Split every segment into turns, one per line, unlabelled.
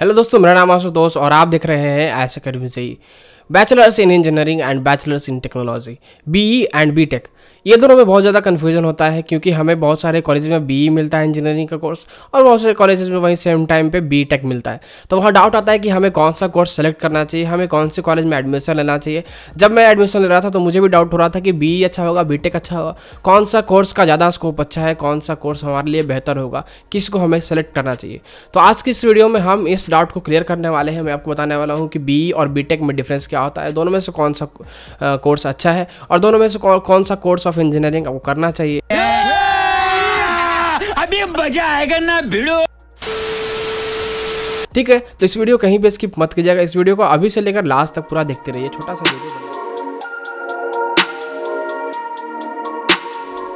Hello दोस्तों मेरा नाम आशु दोस्त और आप देख रहे हैं एस अकेडमी से bachelors in engineering and bachelors in technology BE and tech ये दोनों में बहुत ज़्यादा कन्फ्यूजन होता है क्योंकि हमें बहुत सारे कॉलेज में बी e मिलता है इंजीनियरिंग का कोर्स और बहुत सारे कॉलेज में वहीं सेम टाइम पे टेक मिलता है तो वहाँ डाउट आता है कि हमें कौन सा कोर्स सेलेक्ट करना चाहिए हमें कौन से कॉलेज में एडमिशन लेना चाहिए जब मैं एडमिशन ले रहा था तो मुझे भी डाउट हो रहा था कि बी e अच्छा होगा बी अच्छा होगा कौन सा कोर्स का ज़्यादा स्कोप अच्छा है कौन सा कोर्स हमारे लिए बेहतर होगा किसको हमें सेलेक्ट करना चाहिए तो आज की इस वीडियो में हम इस डाउट को क्लियर करने वाले हैं मैं आपको बताने वाला हूँ कि बी e और बी में डिफरेंस क्या क्या होता है दोनों में से कौन सा कोर्स अच्छा है और दोनों में से कौन सा कोर्स ऑफ इंजीनियरिंग आपको करना चाहिए अभी मजा आएगा ना भिड़ो ठीक है तो इस वीडियो कहीं पे स्किप मत कीजिएगा इस वीडियो को अभी से लेकर लास्ट तक पूरा देखते रहिए छोटा सा वीडियो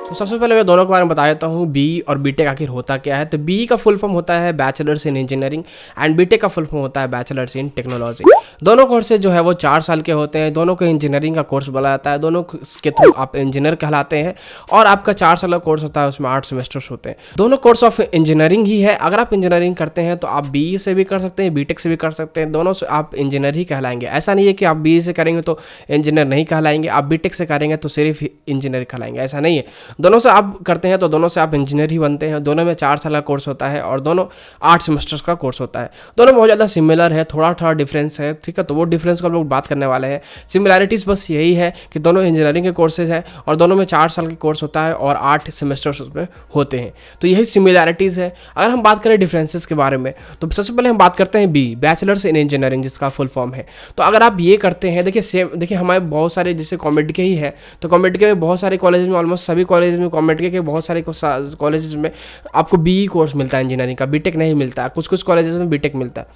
तो सबसे पहले मैं दोनों के बारे में बता देता हूँ बी और टेक आखिर होता क्या है तो बी का फुल फॉर्म होता है bachelors in engineering and tech का फुल फॉर्म होता है बैचलर्स इन टेक्नोलॉजी दोनों कोर्सेज जो है वो चार साल के होते हैं दोनों को इंजीनियरिंग का कोर्स बोला जाता है दोनों के थ्रू आप इंजीनियर कहलाते हैं और आपका चार साल का कोर्स होता है उसमें आठ सेमेस्टर्स होते हैं दोनों कोर्स ऑफ इंजीनियरिंग ही है अगर आप इंजीनियरिंग करते हैं तो आप बी से भी कर सकते हैं बीटेक से भी कर सकते हैं दोनों से आप इंजीनियर ही कहलाएंगे ऐसा नहीं है कि आप बी से करेंगे तो इंजीनियर नहीं कहलाएंगे आप बी से करेंगे तो सिर्फ इंजीनियर कहलाएंगे ऐसा नहीं है दोनों से आप करते हैं तो दोनों से आप इंजीनियर ही बनते हैं दोनों में चार साल का कोर्स होता है और दोनों आठ सेमेस्टर्स का कोर्स होता है दोनों बहुत ज़्यादा सिमिलर है थोड़ा थोड़ा डिफरेंस है ठीक है तो वो डिफरेंस को हम लोग बात करने वाले हैं सिमिलैरिटीज़ बस यही है कि दोनों इंजीनियरिंग के कोर्सेज हैं और दोनों में चार साल के कोर्स होता है और आठ सेमेस्टर्स उसमें होते हैं तो यही सिमिलैरिटीज़ है अगर हम बात करें डिफरेंसेस के बारे में तो सबसे पहले हम बात करते हैं बी बैचलर्स इन इंजीनियरिंग जिसका फुल फॉर्म है तो अगर आप ये करते हैं देखिए सेम देखिए हमारे बहुत सारे जैसे कॉमेडी के ही है तो कॉमेडी के बहुत सारे कॉलेज में ऑलमोस्ट सभी कॉलेज कॉलेज में कॉमेंट किया कि बहुत सारे कॉलेज में आपको बी कोर्स e मिलता है इंजीनियरिंग का बीटेक नहीं मिलता कुछ कुछ कॉलेज में बीटेक मिलता है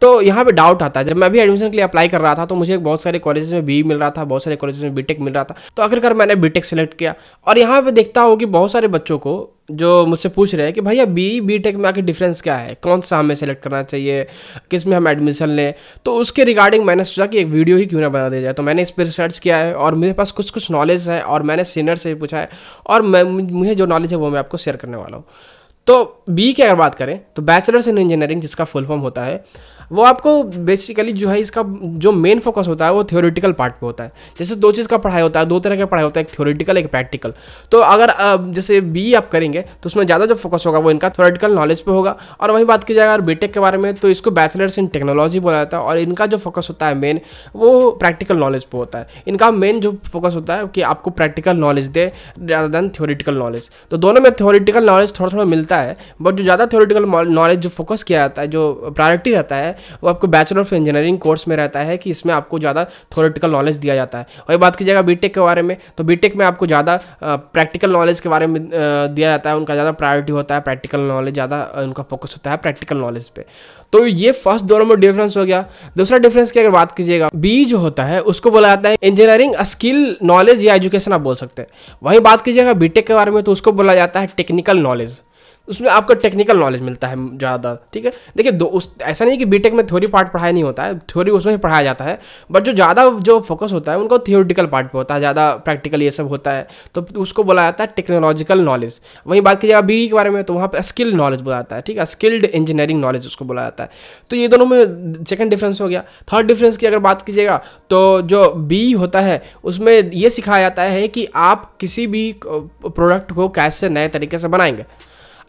तो यहाँ पे डाउट आता है जब मैं अभी एडमिशन के लिए अप्लाई कर रहा था तो मुझे बहुत सारे कॉलेजेस में बी मिल रहा था बहुत सारे कॉलेजेस में बीटेक मिल रहा था तो आखिरकार मैंने बीटेक सेलेक्ट किया और यहाँ पे देखता हूँ कि बहुत सारे बच्चों को जो मुझसे पूछ रहे हैं कि भैया बी बी टेक में आके डिफरेंस क्या है कौन सा हमें सेलेक्ट करना चाहिए किस में हम एडमिशन लें तो उसके रिगार्डिंग मैंने सोचा कि एक वीडियो ही क्यों ना बना दिया जाए तो मैंने इस पर रिसर्च किया है और मेरे पास कुछ कुछ नॉलेज है और मैंने सीनियर से भी पूछा है और मैं मुझे जो नॉलेज है वो मैं आपको शेयर करने वाला हूँ तो बी की अगर बात करें तो बैचलर्स इन इंजीनियरिंग जिसका फुल फॉर्म होता है वो आपको बेसिकली जो है इसका जो मेन फोकस होता है वो थ्योरेटिकल पार्ट पे होता है जैसे दो चीज़ का पढ़ाई होता है दो तरह का पढ़ाई होता है एक थ्योरेटिकल एक प्रैक्टिकल तो अगर जैसे बी आप करेंगे तो उसमें ज़्यादा जो फोकस होगा वो इनका थ्योरेटिकल नॉलेज पर होगा और वहीं बात की जाए अगर बीटेक के बारे में तो इसको बैचलर्स इन टेक्नोलॉजी बोला जाता है और इनका जो फोकस होता है मेन वो प्रैक्टिकल नॉलेज पर होता है इनका मेन जो फोकस होता है कि आपको प्रैक्टिकल नॉलेज दे ज़्यादा देन थ्योरेटिकल नॉलेज तो दोनों में थ्योरेटिकल नॉलेज थोड़ा थोड़ा मिलता है बट जो ज़्यादा थ्योरेटिकल नॉलेज जो फोकस किया जाता है जो प्रायोरिटी रहता है वो आपको बैचलर ऑफ इंजीनियरिंग कोर्स में रहता है कि इसमें आपको ज़्यादा थोरेटिकल नॉलेज दिया जाता है और ये बात की जाएगा बीटेक के बारे में तो बी में आपको ज़्यादा प्रैक्टिकल नॉलेज के बारे में दिया जाता है उनका ज़्यादा प्रायोरिटी होता है प्रैक्टिकल नॉलेज ज़्यादा उनका फोकस होता है प्रैक्टिकल नॉलेज पर तो ये फर्स्ट दोनों में डिफरेंस हो गया दूसरा डिफरेंस की अगर बात कीजिएगा बी जो होता है उसको बोला जाता है इंजीनियरिंग स्किल नॉलेज या एजुकेशन आप बोल सकते हैं वहीं बात कीजिएगा बीटेक के बारे में तो उसको बोला जाता है टेक्निकल नॉलेज उसमें आपको टेक्निकल नॉलेज मिलता है ज़्यादा ठीक है देखिए दो उस ऐसा नहीं कि बीटेक में थ्योरी पार्ट पढ़ाया नहीं होता है थ्योरी उसमें ही पढ़ाया जाता है बट जो ज़्यादा जो फोकस होता है उनको थियोरिटिकल पार्ट पर होता है ज़्यादा प्रैक्टिकल ये सब होता है तो उसको बोला जाता है टेक्नोलॉजिकल नॉलेज वहीं बात की जाए बी के बारे में तो वहाँ पर स्किल्ड नॉलेज बोला जाता है ठीक है स्किल्ड इंजीनियरिंग नॉलेज उसको बोला जाता है तो ये दोनों में सेकेंड डिफरेंस हो गया थर्ड डिफरेंस की अगर बात कीजिएगा तो जो बी होता है उसमें ये सिखाया जाता है कि आप किसी भी प्रोडक्ट को कैसे नए तरीके से बनाएंगे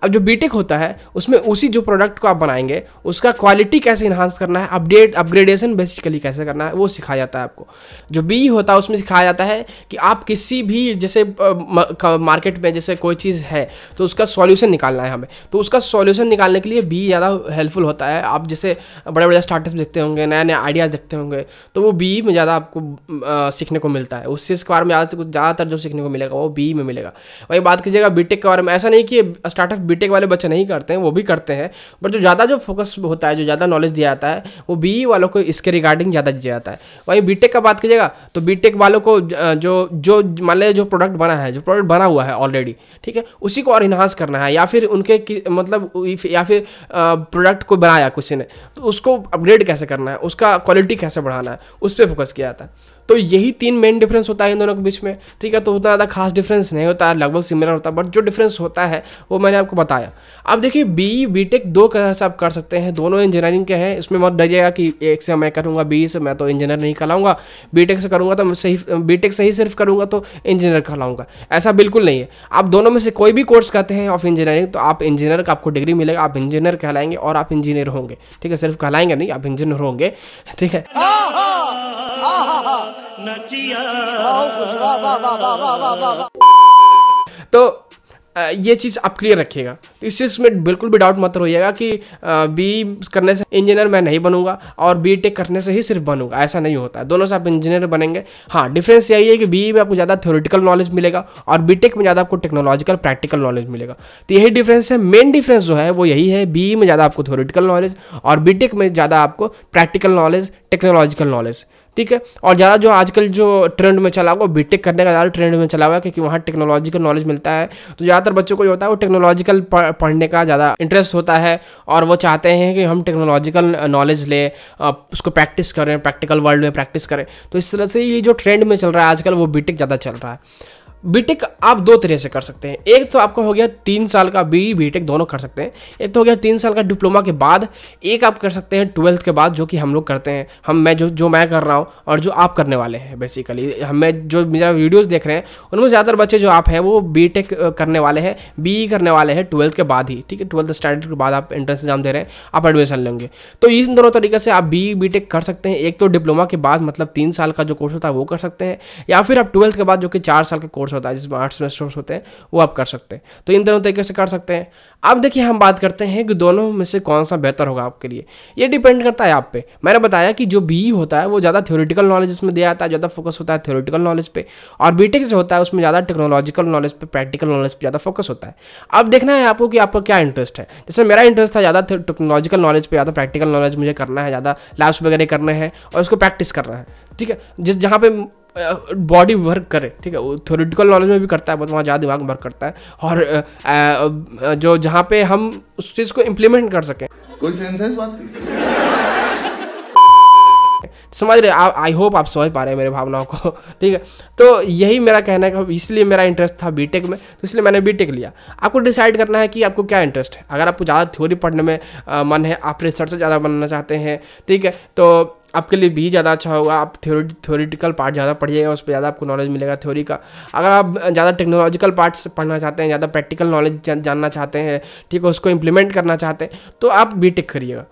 अब जो बीटेक होता है उसमें उसी जो प्रोडक्ट को आप बनाएंगे उसका क्वालिटी कैसे इन्हांस करना है अपडेट अपग्रेडेशन बेसिकली कैसे करना है वो सिखाया जाता है आपको जो बी होता है उसमें सिखाया जाता है कि आप किसी भी जैसे मार्केट में जैसे कोई चीज़ है तो उसका सॉल्यूशन निकालना है हमें तो उसका सॉल्यूशन निकालने के लिए बी ज़्यादा हेल्पफुल होता है आप जैसे बड़े बड़े स्टार्टअप देखते होंगे नए नए आइडियाज़ देखते होंगे तो वो बी में ज़्यादा आपको सीखने को मिलता है उस चीज़ के बारे में ज़्यादातर जो सीखने को मिलेगा वो बी में मिलेगा वही बात कीजिएगा बी के बारे में ऐसा नहीं कि स्टार्टअप बीटेक e वाले बच्चे नहीं करते हैं वो भी करते हैं बट जो ज़्यादा जो फोकस होता है जो ज़्यादा नॉलेज दिया जाता है वो बी वालों को इसके रिगार्डिंग ज़्यादा दिया जाता है वहीं बी e का बात कीजिएगा तो बी e वालों को जो जो मान लीजिए जो प्रोडक्ट बना है जो प्रोडक्ट बना हुआ है ऑलरेडी ठीक है उसी को और इन्हांस करना है या फिर उनके मतलब या फिर प्रोडक्ट को बनाया किसी ने तो उसको अपग्रेड कैसे करना है उसका क्वालिटी कैसे बढ़ाना है उस पर फोकस किया जाता है तो यही तीन मेन डिफरेंस होता है इन दोनों के बीच में ठीक है तो उतना ज़्यादा खास डिफरेंस नहीं होता है लगभग सिमिलर होता है बट जो डिफरेंस होता है वो मैंने आपको बताया अब देखिए बी बी टेक दो तरह से आप कर सकते हैं दोनों इंजीनियरिंग के हैं इसमें मत डरिएगा कि एक से मैं करूँगा बी से मैं तो इंजीनियर नहीं कहलाऊंगा बी टेक से करूँगा तो मैं सही बी टेक से ही सिर्फ करूँगा तो इंजीनियर कहलाऊंगा ऐसा बिल्कुल नहीं है आप दोनों में से कोई भी कोर्स करते हैं ऑफ इंजीनियरिंग तो आप इंजीनियर का आपको डिग्री मिलेगा आप इंजीनियर कहलाएंगे और आप इंजीनियर होंगे ठीक है सिर्फ कहलाएंगे नहीं आप इंजीनियर होंगे ठीक है हाँ, हाँ। तो ये चीज़ आप क्लियर रखिएगा तो इस चीज़ में बिल्कुल भी डाउट मत रहिएगा कि बी करने से इंजीनियर मैं नहीं बनूंगा और बी टेक करने से ही सिर्फ बनूंगा ऐसा नहीं होता है दोनों से आप इंजीनियर बनेंगे हाँ डिफरेंस यही है कि बी में आपको ज़्यादा थ्योरेटिकल नॉलेज मिलेगा और बी टेक में ज़्यादा आपको टेक्नोलॉजिकल प्रैक्टिकल नॉलेज मिलेगा तो यही डिफरेंस है मेन डिफरेंस जो है वो यही है बी में ज़्यादा आपको थ्योरेटिकल नॉलेज और बी टेक में ज़्यादा आपको प्रैक्टिकल नॉलेज टेक्नोलॉजिकल नॉलेज ठीक है और ज़्यादा जो आजकल जो ट्रेंड में चला हुआ बीटेक करने का ज़्यादा ट्रेंड में चला हुआ है क्योंकि वहाँ टेक्नोलॉजी का नॉलेज मिलता है तो ज़्यादातर बच्चों को जो होता है वो टेक्नोलॉजिकल पढ़ने का ज़्यादा इंटरेस्ट होता है और वो चाहते हैं कि हम टेक्नोलॉजिकल नॉलेज लें उसको प्रैक्टिस करें प्रैक्टिकल वर्ल्ड में प्रैक्टिस करें तो इस तरह से ये जो ट्रेंड में चल रहा है आजकल वो बीटेक ज़्यादा चल रहा है बीटेक e आप दो तरह से कर सकते हैं एक तो आपका हो गया तीन साल का बी बीटेक e दोनों कर सकते हैं एक तो हो गया तीन साल का डिप्लोमा के बाद एक आप कर सकते हैं ट्वेल्थ के बाद जो कि हम लोग करते हैं हम मैं जो जो मैं कर रहा हूँ और जो आप करने वाले हैं बेसिकली हमें जो मेरा वीडियोज़ देख रहे हैं उनमें ज़्यादातर बच्चे जो आप हैं वो बी e करने वाले हैं बी करने वाले हैं ट्वेल्थ के बाद ही ठीक है ट्वेल्थ स्टैंडर्ड के बाद आप एंट्रेंस एग्जाम दे रहे हैं आप एडमिशन लेंगे तो इन दोनों तरीके से आप बी बी कर सकते हैं एक तो डिप्लोमा के बाद मतलब तीन साल का जो कोर्स होता है वो कर सकते हैं या फिर आप ट्वेल्थ के बाद जो कि चार साल का कोर्स होता है जिसमें आर्ट्स में स्टोर्स होते हैं वो आप कर सकते हैं तो इन दोनों तरीके से कर सकते हैं अब देखिए हम बात करते हैं कि दोनों में से कौन सा बेहतर होगा आपके लिए ये डिपेंड करता है आप पे मैंने बताया कि जो बी होता है वो ज़्यादा थ्योरेटिकल नॉलेज इसमें दिया जाता है ज़्यादा फोकस होता है थ्योरेटिकल नॉलेज पे और बी जो होता है उसमें ज़्यादा टेक्नोलॉजिकल नॉलेज पे प्रैक्टिकल नॉलेज पे ज़्यादा फोकस होता है अब देखना है आपको कि आपका क्या इंटरेस्ट है जैसे मेरा इंटरेस्ट था ज़्यादा टेक्नोलॉजिकल नॉलेज पर ज़्यादा प्रैक्टिकल नॉलेज मुझे करना है ज़्यादा लैब्स वगैरह करने हैं और उसको प्रैक्टिस करना है ठीक है जिस जहाँ पे बॉडी वर्क करे ठीक है वो थोरिटिकल नॉलेज में भी करता है बहुत वहाँ ज़्यादा दिमाग वर्क करता है और जो जहाँ पे हम उस चीज़ को इम्प्लीमेंट कर सकें कोई सेंस है इस बात की समझ रहे आप आई होप आप समझ पा रहे हैं मेरे भावनाओं को ठीक है तो यही मेरा कहना है इसलिए मेरा इंटरेस्ट था बीटेक में तो इसलिए मैंने बीटेक लिया आपको डिसाइड करना है कि आपको क्या इंटरेस्ट है अगर आपको ज़्यादा थ्योरी पढ़ने में मन है आप रिसर्च से ज़्यादा बनना चाहते हैं ठीक है तो आपके लिए भी ज़्यादा अच्छा होगा आप थ्योरी थ्योरीटिकल पार्ट ज़्यादा पढ़िएगा उस पर ज़्यादा आपको नॉलेज मिलेगा थ्योरी का अगर आप ज़्यादा टेक्नोलॉजिकल पार्ट्स पढ़ना चाहते हैं ज़्यादा प्रैक्टिकल नॉलेज जानना चाहते हैं ठीक है उसको इम्प्लीमेंट करना चाहते हैं तो आप बी करिएगा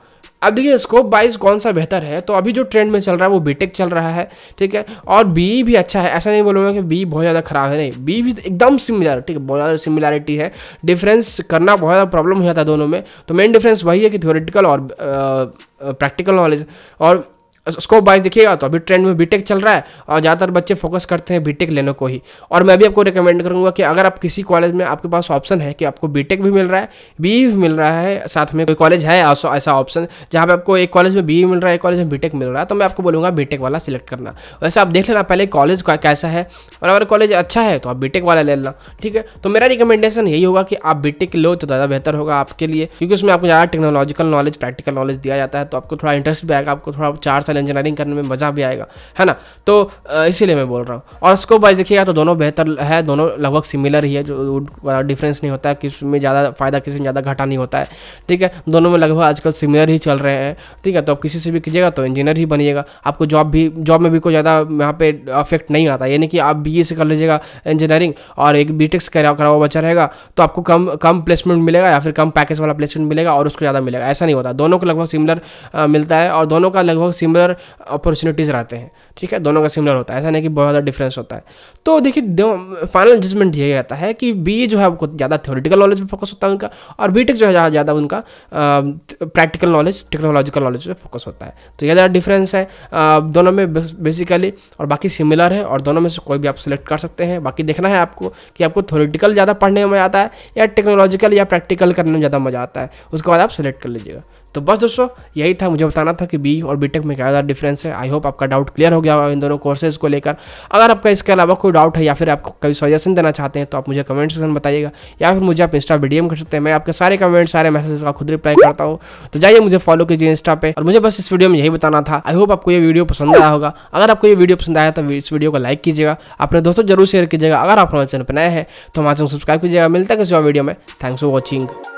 अब देखिए स्कोप वाइज कौन सा बेहतर है तो अभी जो ट्रेंड में चल रहा है वो बीटेक चल रहा है ठीक है और बी भी अच्छा है ऐसा नहीं बोलोगे कि बी बहुत ज़्यादा खराब है नहीं बी भी एकदम सिमिलर ठीक है बहुत ज़्यादा सिमिलैरिटी है डिफरेंस करना बहुत ज़्यादा प्रॉब्लम हो जाता है दोनों में तो मेन डिफरेंस वही है कि थ्योरेटिकल और प्रैक्टिकल नॉलेज और स्कोप वाइज देखिएगा तो अभी ट्रेंड में बीटेक चल रहा है और ज़्यादातर बच्चे फोकस करते हैं बीटेक लेने को ही और मैं भी आपको रिकमेंड करूँगा कि अगर आप किसी कॉलेज में आपके पास ऑप्शन है कि आपको बीटेक भी मिल रहा है बी e भी मिल रहा है साथ में कोई कॉलेज है ऐसा ऑप्शन जहाँ पर आपको एक कॉलेज में बी e मिल रहा है एक कॉलेज में बीटेक मिल रहा है तो मैं आपको बोलूँगा बीटेक वाला सिलेक्ट करना वैसे आप देख लेना पहले कॉलेज कैसा है और अगर कॉलेज अच्छा है तो आप बीटेक वाला ले लेना ठीक है तो मेरा रिकमेंडेशन यही होगा कि आप बीटेक लो तो ज़्यादा बेहतर होगा आपके लिए क्योंकि उसमें आपको ज़्यादा टेक्नोलॉजिकल नॉलेज प्रैक्टिकल नॉलेज दिया जाता है तो आपको थोड़ा इंटरेस्ट भी आएगा आपको थोड़ा चार साल फिर इंजीनियरिंग करने में मज़ा भी आएगा है ना तो इसीलिए मैं बोल रहा हूँ और स्कोप वाइज देखिएगा तो दोनों बेहतर है दोनों लगभग सिमिलर ही है जो डिफरेंस नहीं होता है किसी में ज़्यादा फ़ायदा किसी में ज़्यादा घाटा नहीं होता है ठीक है दोनों में लगभग आजकल सिमिलर ही चल रहे हैं ठीक है तो आप किसी से भी कीजिएगा तो इंजीनियर ही बनिएगा आपको जॉब भी जॉब में भी कोई ज़्यादा यहाँ पे अफेक्ट नहीं आता यानी कि आप बी से कर लीजिएगा इंजीनियरिंग और एक बी टेक्स करा हुआ बच्चा रहेगा तो आपको कम कम प्लेसमेंट मिलेगा या फिर कम पैकेज वाला प्लेसमेंट मिलेगा और उसको ज़्यादा मिलेगा ऐसा नहीं होता दोनों को लगभग सिमिलर मिलता है और दोनों का लगभग सिमिलर सिमिलर अपॉर्चुनिटीज़ रहते हैं ठीक है दोनों का सिमिलर होता है ऐसा नहीं कि बहुत ज़्यादा डिफरेंस होता है तो देखिए फाइनल जजमेंट ये जाता है कि बी जो है आपको ज़्यादा थ्योरेटिकल नॉलेज पर फोकस होता है उनका और बी जो है ज़्यादा उनका प्रैक्टिकल नॉलेज टेक्नोलॉजिकल नॉलेज पर फोकस होता है तो यह ज़्यादा डिफरेंस है दोनों में बेसिकली और बाकी सिमिलर है और दोनों में से कोई भी आप सिलेक्ट कर सकते हैं बाकी देखना है आपको कि आपको थ्योरेटिकल ज़्यादा पढ़ने में मज़ा आता है या टेक्नोलॉजिकल या प्रैक्टिकल करने में ज़्यादा मज़ा आता है उसके बाद आप सिलेक्ट कर लीजिएगा तो बस दोस्तों यही था मुझे बताना था कि बी और बीटेक में क्या ज़्यादा डिफरेंस है आई होप आपका डाउट क्लियर हो गया होगा इन दोनों कोर्सेज को लेकर अगर आपका इसके अलावा कोई डाउट है या फिर आप कोई सजेशन देना चाहते हैं तो आप मुझे कमेंट सेक्शन बताइएगा या फिर मुझे आप इंस्टा वीडियो कर सकते हैं मैं आपके सारे कमेंट सारे मैसेज का खुद रिप्लाई करता हूँ तो जाइए मुझे फॉलो कीजिए इंस्टा पर और मुझे बस इस वीडियो में यही बताना था आई होप आपको ये वीडियो पसंद आया होगा अगर आपको ये वीडियो पसंद आया तो इस वीडियो को लाइक कीजिएगा अपने दोस्तों जरूर शेयर कीजिएगा अगर आप हमारे चैनल पर नए हैं तो हमारे चैनल सब्सक्राइब कीजिएगा मिलता है किसी और वीडियो में थैंक्स फॉर वॉचिंग